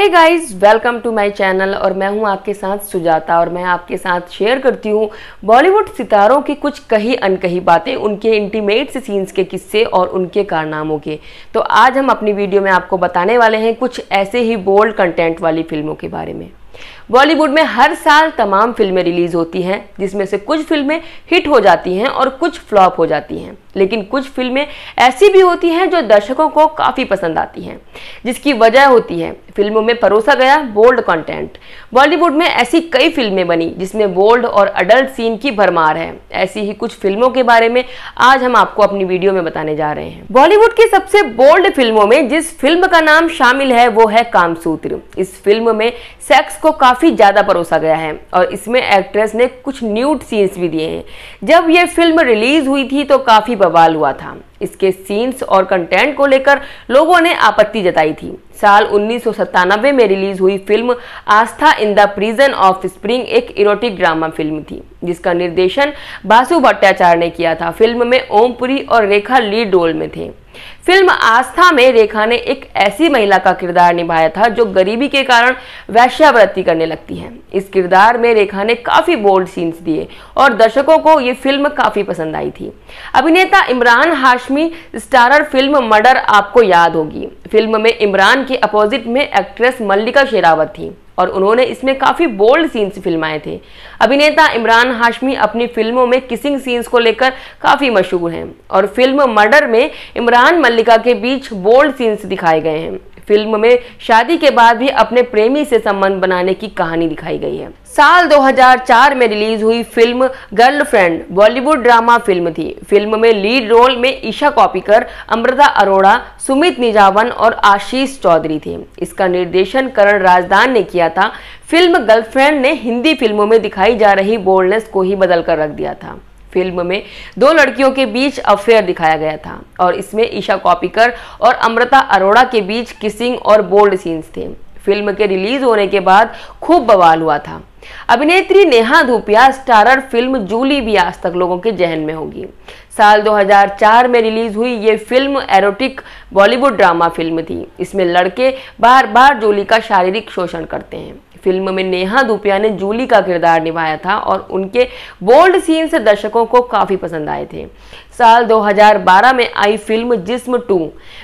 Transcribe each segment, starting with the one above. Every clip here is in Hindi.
hey guys welcome to my channel और मैं हूं आपके साथ सुजाता और मैं आपके साथ शेयर करती हूं बॉलीवुड सितारों की कुछ कही अनकही बातें उनके इंटीमेट सीन्स के किस्से और उनके कारनामों के तो आज हम अपनी वीडियो में आपको बताने वाले हैं कुछ ऐसे ही बोल्ड कंटेंट वाली फिल्मों के बारे में बॉलीवुड में हर साल तमाम फिल्में रिलीज होती हैं जिसमें से कुछ फिल्में हिट हो जाती हैं और कुछ फ्लॉप हो जाती हैं लेकिन कुछ फिल्में ऐसी भी होती हैं जो दर्शकों को काफ़ी पसंद आती हैं जिसकी वजह होती है फिल्मों में परोसा गया बोल्ड कंटेंट बॉलीवुड में ऐसी कई फिल्में बनी जिसमें बोल्ड और अडल्ट सीन की भरमार है ऐसी ही कुछ फिल्मों के बारे में आज हम आपको अपनी वीडियो में बताने जा रहे हैं बॉलीवुड की सबसे बोल्ड फिल्मों में जिस फिल्म का नाम शामिल है वो है कामसूत्र इस फिल्म में सेक्स को काफी काफ़ी ज़्यादा परोसा गया है और इसमें एक्ट्रेस ने कुछ न्यूट सीन्स भी दिए हैं जब ये फिल्म रिलीज़ हुई थी तो काफ़ी बवाल हुआ था इसके सीन्स और कंटेंट को लेकर लोगों ने आपत्ति जताई थी साल उन्नीस में रिलीज हुई film Aastha in the prison of spring एक इरोटिक ड्रामा फिल्म थी जिसका निर्देशन बासु भट्टाचार्य ने किया था फिल्म में ओमपुरी और रेखा लीड रोल में थे फिल्म आस्था में रेखा ने एक ऐसी महिला का किरदार निभाया था जो गरीबी के कारण वैश्यावृत्ति करने लगती है इस किरदार में रेखा ने काफ़ी बोल्ड सीन्स दिए और दर्शकों को ये फिल्म काफ़ी पसंद आई थी अभिनेता Imran Hashmi starrer film Murder आपको याद होगी फिल्म में इमरान के अपोजिट में एक्ट्रेस मल्लिका शेरावत थी और उन्होंने इसमें काफ़ी बोल्ड सीन्स फिल्माए थे अभिनेता इमरान हाशमी अपनी फिल्मों में किसिंग सीन्स को लेकर काफ़ी मशहूर हैं और फिल्म मर्डर में इमरान मल्लिका के बीच बोल्ड सीन्स दिखाए गए हैं फिल्म में शादी के बाद भी अपने प्रेमी से संबंध बनाने की कहानी दिखाई गई है साल 2004 में रिलीज हुई film girlfriend Bollywood drama film थी फिल्म में लीड रोल में ईशा कॉपीकर अमृता अरोड़ा सुमित निजावन और आशीष चौधरी थे इसका निर्देशन करण राजदान ने किया था फिल्म गर्लफ्रेंड ने हिंदी फिल्मों में दिखाई जा रही बोल्डनेस को ही बदल कर रख दिया था फिल्म में दो लड़कियों के बीच अफेयर दिखाया गया था और इसमें ईशा कॉपिकर और अमृता अरोड़ा के बीच किसिंग और बोल्ड सीन्स थे फिल्म के रिलीज होने के बाद खूब बवाल हुआ था अभिनेत्री Neha Dhupia starrer film Julie भी आज तक लोगों के जहन में होगी साल 2004 में रिलीज हुई ये film erotic Bollywood drama film थी इसमें लड़के बार बार जूली का शारीरिक शोषण करते हैं फिल्म में नेहा धूपिया ने जूली का किरदार निभाया था और उनके बोल्ड सीन से दर्शकों को काफ़ी पसंद आए थे साल 2012 में आई फिल्म जिस्म 2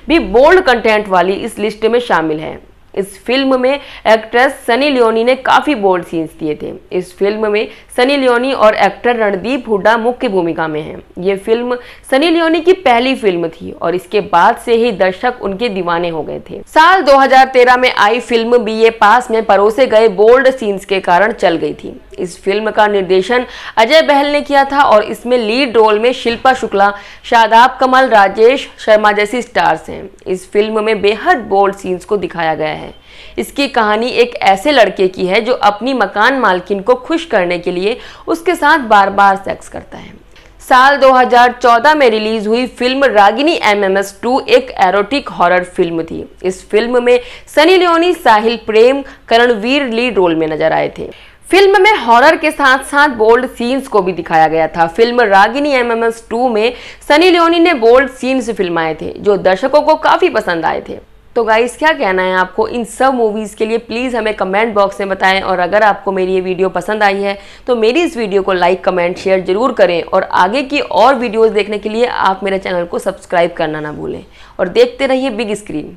भी बोल्ड कंटेंट वाली इस लिस्ट में शामिल है इस फिल्म में एक्ट्रेस सनी लियोनी ने काफ़ी बोल्ड सीन्स दिए थे इस फिल्म में सनी लियोनी और एक्टर रणदीप हुडा मुख्य भूमिका में हैं ये फिल्म सनी लियोनी की पहली फिल्म थी और इसके बाद से ही दर्शक उनके दीवाने हो गए थे साल 2013 में आई फिल्म बी ए पास में परोसे गए बोल्ड सीन्स के कारण चल गई थी इस फिल्म का निर्देशन अजय बहल ने किया था और इसमें लीड रोल में शिल्पा शुक्ला शादाब कमल राजेश शर्मा जैसी स्टार्स हैं इस फिल्म में बेहद बोल्ड सीन्स को दिखाया गया है इसकी कहानी एक ऐसे लड़के की है जो अपनी मकान मालकिन को खुश करने के लिए उसके साथ बार बार सेक्स करता है साल 2014 में रिलीज हुई film Ragini M M S two एक एरोटिक हॉरर फिल्म थी इस फिल्म में Sunny Leone Sahil Prem Karanveer lead role में नजर आए थे फिल्म में हॉरर के साथ साथ बोल्ड सीन्स को भी दिखाया गया था फिल्म रागिनी एमएमएस 2 में सनी लियोनी ने बोल्ड सीन्स फिल्माए थे जो दर्शकों को काफ़ी पसंद आए थे तो गाइस क्या कहना है आपको इन सब मूवीज़ के लिए प्लीज़ हमें कमेंट बॉक्स में बताएं और अगर आपको मेरी ये वीडियो पसंद आई है तो मेरी इस वीडियो को लाइक कमेंट शेयर जरूर करें और आगे की और वीडियोज़ देखने के लिए आप मेरे चैनल को सब्सक्राइब करना ना भूलें और देखते रहिए बिग स्क्रीन